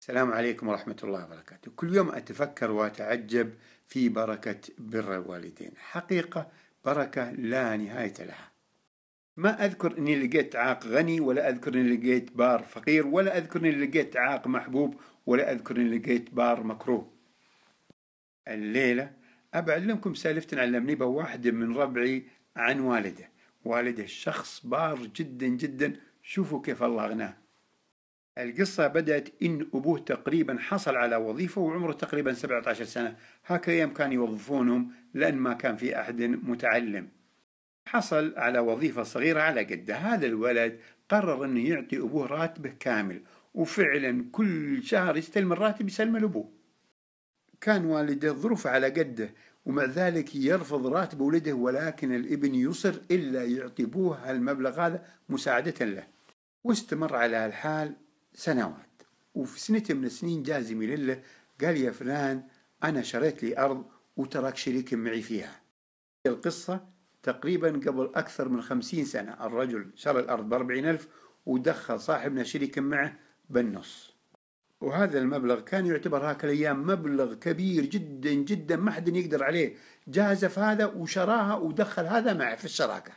السلام عليكم ورحمة الله وبركاته كل يوم أتفكر وأتعجب في بركة بر الوالدين حقيقة بركة لا نهاية لها ما أذكر أني لقيت عاق غني ولا أذكر أني لقيت بار فقير ولا أذكر أني لقيت عاق محبوب ولا أذكر أني لقيت بار مكروه الليلة أبعلمكم سالفة علمني بها واحد من ربعي عن والده والده شخص بار جدا جدا شوفوا كيف الله أغناه القصة بدأت إن أبوه تقريبا حصل على وظيفة وعمره تقريبا 17 سنة هكذا يوم كان يوظفونهم لأن ما كان في أحد متعلم حصل على وظيفة صغيرة على قده هذا الولد قرر أنه يعطي أبوه راتبه كامل وفعلا كل شهر يستلم الراتب يسلمه لأبوه كان والده ظروفه على قده ومع ذلك يرفض راتب ولده ولكن الابن يصر إلا يعطي أبوه هالمبلغ هذا مساعدة له واستمر على هالحال سنوات وفي سنة من السنين جاء زميل له قال يا فلان أنا شريت لي أرض وترك شريك معي فيها القصة تقريبا قبل أكثر من خمسين سنة الرجل شرى الأرض بأربعين ألف ودخل صاحبنا شريك معه بالنص وهذا المبلغ كان يعتبر هاك الأيام مبلغ كبير جدا جدا ما حد يقدر عليه جازف هذا وشراها ودخل هذا معه في الشراكة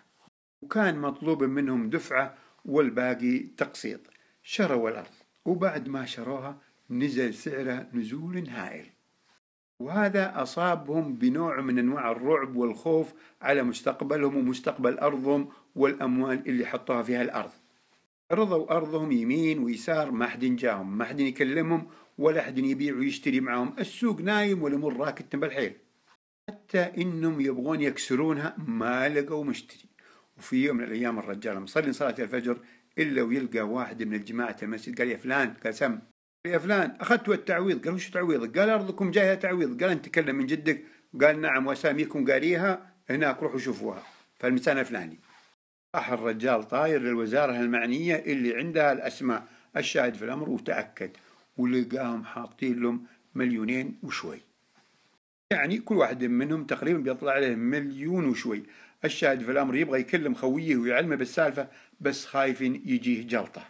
وكان مطلوب منهم دفعة والباقي تقسيط شروا الأرض وبعد ما شروها نزل سعرها نزول هائل وهذا أصابهم بنوع من أنواع الرعب والخوف على مستقبلهم ومستقبل أرضهم والأموال اللي حطوها فيها الأرض رضوا أرضهم يمين ويسار ما حد جاهم ما حد يكلمهم ولا حد يبيع ويشتري معهم السوق نايم والأمور راكد بالحيل حتى إنهم يبغون يكسرونها ما لقوا مشتري وفي يوم من الأيام الرجال مصلي صلاة الفجر إلا ويلقى واحد من الجماعة المسجد قال يا فلان قال سم يا فلان اخذتوا التعويض قال وش تعويضك قال أرضكم جاية تعويض قال أنت تكلم من جدك قال نعم وأساميكم قاريها هناك روحوا شوفوها فالمسان الفلاني راح الرجال طاير للوزارة المعنية اللي عندها الأسماء الشاهد في الأمر وتأكد ولقاهم حاطين لهم مليونين وشوي يعني كل واحد منهم تقريبا بيطلع عليه مليون وشوي الشاهد في الأمر يبغى يكلم خويه ويعلمه بالسالفة بس خايف يجيه جلطة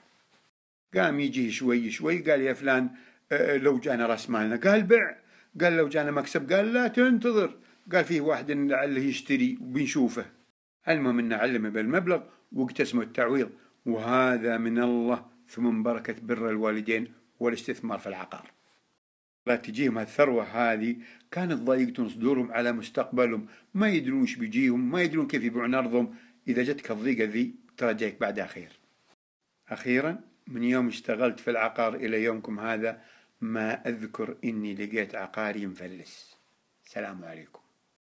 قام يجيه شوي شوي قال يا فلان آه، آه، لو جانا راس مالنا قال بع قال لو جانا مكسب قال لا تنتظر قال فيه واحد لعله يشتري وبنشوفه المهم انه علمه بالمبلغ واقتسموا التعويض وهذا من الله ثم بركة بر الوالدين والاستثمار في العقار تجيهم هالثروة هذه كانت ضايقتهم صدورهم على مستقبلهم ما يدرون ايش بيجيهم ما يدرون كيف يبيعون أرضهم إذا جتك الضيقة ذي ترى جايك بعدها خير أخيرا من يوم اشتغلت في العقار إلى يومكم هذا ما أذكر إني لقيت عقاري مفلس سلام عليكم